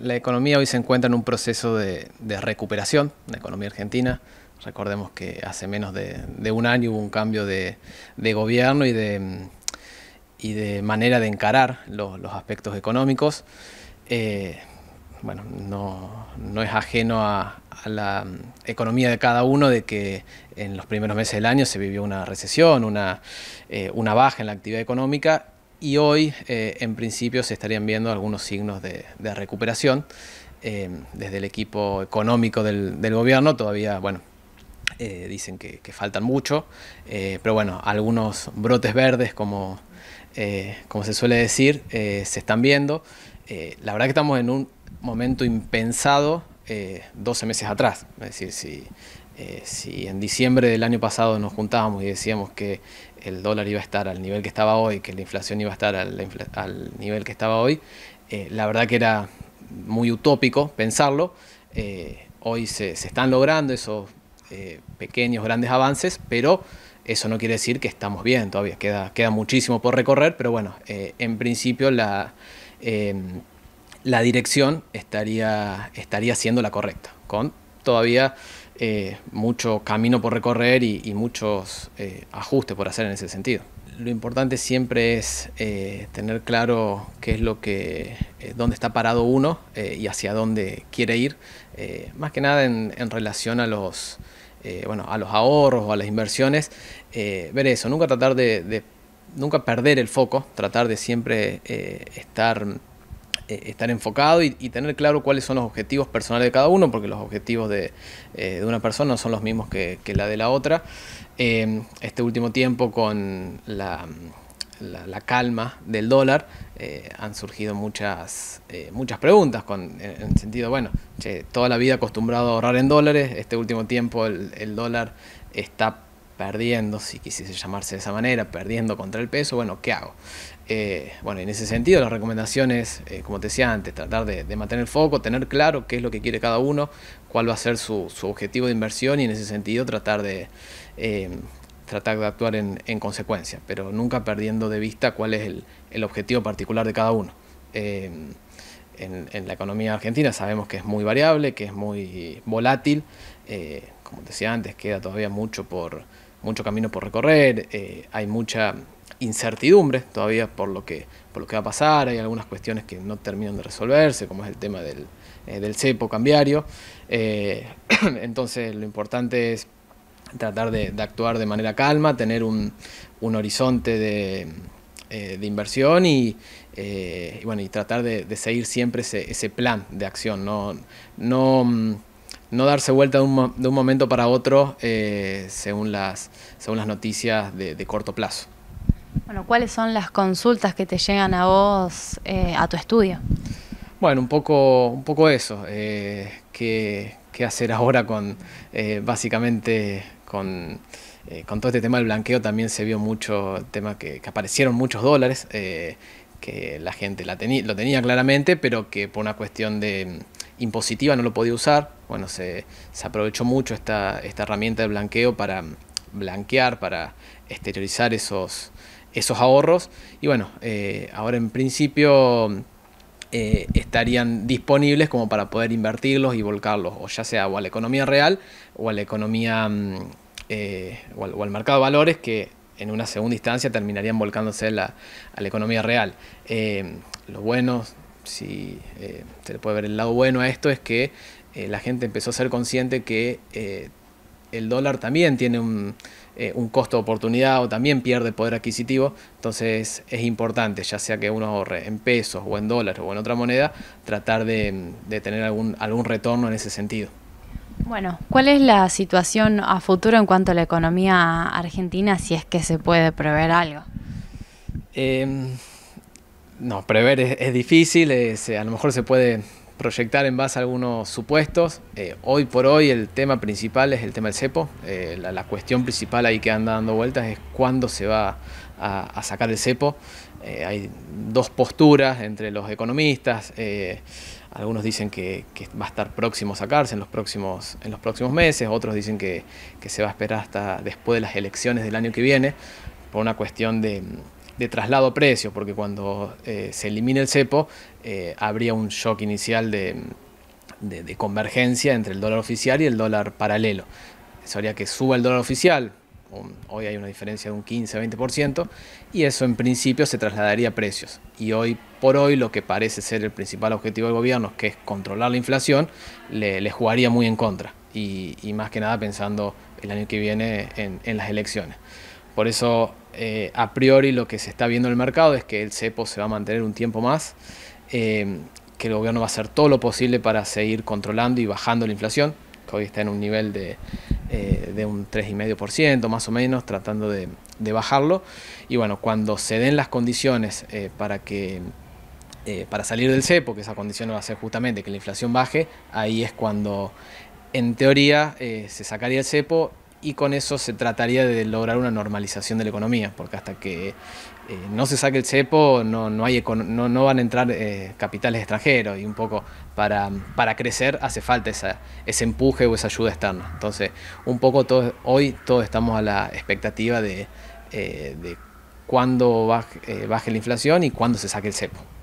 La economía hoy se encuentra en un proceso de, recuperación, la economía argentina. Recordemos que hace menos de, un año hubo un cambio de, gobierno y de, mm, y de manera de encarar los, aspectos económicos. Eh, bueno, no, es ajeno a, la mm, economía de cada uno de que en los primeros meses del año se vivió una recesión, una eh, baja en la actividad económica y hoy eh, en principio se estarían viendo algunos signos de, recuperación eh, desde el equipo económico del, gobierno. Todavía, bueno, eh, dicen que, faltan mucho, pero bueno, algunos brotes verdes, como, como se suele decir, se están viendo. la verdad que estamos en un momento impensado 12 meses atrás. Es decir, si, si en diciembre del año pasado nos juntábamos y decíamos que el dólar iba a estar al nivel que estaba hoy, que la inflación iba a estar al, nivel que estaba hoy, eh, la verdad que era muy utópico pensarlo. Eh, hoy se, están logrando esos eh, pequeños, grandes avances, pero eso no quiere decir que estamos bien todavía. Queda, queda muchísimo por recorrer, pero bueno, en principio la, em, la dirección estaría, estaría siendo la correcta, con todavía eh, mucho camino por recorrer y, muchos eh, ajustes por hacer en ese sentido. Lo importante siempre es eh, tener claro qué es lo que, dónde está parado uno y hacia dónde quiere ir, más que nada en, relación a los, bueno, a los ahorros o a las inversiones, ver eso, nunca tratar de, de, nunca perder el foco, tratar de siempre estar eh, estar enfocado y, tener claro cuáles son los objetivos personales de cada uno, porque los objetivos de, eh, una persona no son los mismos que, la de la otra. Em, este último tiempo con la, calma del dólar eh, han surgido muchas, muchas preguntas con, en, el sentido, bueno, che, toda la vida acostumbrado a ahorrar en dólares, este último tiempo el, el dólar está perdiendo, si quisiese llamarse de esa manera, perdiendo contra el peso, bueno, ¿qué hago? Eh, bueno, en ese sentido las recomendaciones, eh, como te decía antes, tratar de, mantener el foco, tener claro qué es lo que quiere cada uno, cuál va a ser su, objetivo de inversión y en ese sentido tratar de, eh, tratar de actuar en, consecuencia, pero nunca perdiendo de vista cuál es el, objetivo particular de cada uno. En, en, la economía argentina sabemos que es muy variable, que es muy volátil, como te decía antes, queda todavía mucho por, mucho camino por recorrer, eh, hay mucha incertidumbre todavía por lo, que, por lo que va a pasar, hay algunas cuestiones que no terminan de resolverse, como es el tema del, eh, cepo cambiario. Eh, entonces lo importante es tratar de, actuar de manera calma, tener un, horizonte de, inversión y, bueno, y tratar de, seguir siempre ese, ese, plan de acción, no, no mm, no darse vuelta de un, momento para otro eh, según, las, según las noticias de, corto plazo. Bueno, ¿cuáles son las consultas que te llegan a vos, eh, a tu estudio? Bueno, un poco, un poco eso. Eh, ¿qué, hacer ahora con, básicamente, con, todo este tema del blanqueo? También se vio mucho tema que, aparecieron muchos dólares, que la gente la lo tenía claramente, pero que por una cuestión de impositiva, no lo podía usar. Bueno, se, se aprovechó mucho esta, esta, herramienta de blanqueo para blanquear, para exteriorizar esos, esos ahorros. Y bueno, eh, ahora en principio eh, estarían disponibles como para poder invertirlos y volcarlos, o ya sea o a la economía real o a la economía mm, eh, o, al, mercado de valores que en una segunda instancia terminarían volcándose a la economía real. Eh, lo bueno si eh, se puede ver el lado bueno a esto, es que eh, la gente empezó a ser consciente que eh, el dólar también tiene un, costo de oportunidad o también pierde poder adquisitivo, entonces es importante, ya sea que uno ahorre en pesos o en dólares o en otra moneda, tratar de, tener algún, algún retorno en ese sentido. Bueno, ¿cuál es la situación a futuro en cuanto a la economía argentina, si es que se puede prever algo? Eh, no, prever es, difícil, a lo mejor se puede proyectar en base a algunos supuestos. Eh, hoy por hoy el tema principal es el tema del cepo. Eh, la, cuestión principal ahí que anda dando vueltas es cuándo se va a, sacar el cepo. Eh, hay dos posturas entre los economistas. algunos dicen que, va a estar próximo a sacarse en los próximos, en los próximos meses, otros dicen que, que se va a esperar hasta después de las elecciones del año que viene, por una cuestión de de traslado a precio, porque cuando eh, se elimine el cepo eh, habría un shock inicial de, convergencia entre el dólar oficial y el dólar paralelo. Eso haría que suba el dólar oficial, hoy hay una diferencia de un 15-20%, y eso en principio se trasladaría a precios. Y hoy por hoy lo que parece ser el principal objetivo del gobierno, que es controlar la inflación, le, jugaría muy en contra. Y, más que nada pensando el año que viene en, en las elecciones. Por eso eh, a priori lo que se está viendo en el mercado es que el cepo se va a mantener un tiempo más, eh, que el gobierno va a hacer todo lo posible para seguir controlando y bajando la inflación, que hoy está en un nivel de, eh, de un 3,5% más o menos, tratando de, bajarlo. Y bueno, cuando se den las condiciones para que... para salir del cepo, que esa condición va a ser justamente que la inflación baje, ahí es cuando en teoría se sacaría el cepo y con eso se trataría de lograr una normalización de la economía, porque hasta que eh, no se saque el cepo no, hay no, van a entrar eh, capitales extranjeros y un poco para, para crecer hace falta esa, ese empuje o esa ayuda externa. Entonces, un poco todo, hoy todos estamos a la expectativa de, eh, cuándo baje la inflación y cuándo se saque el cepo.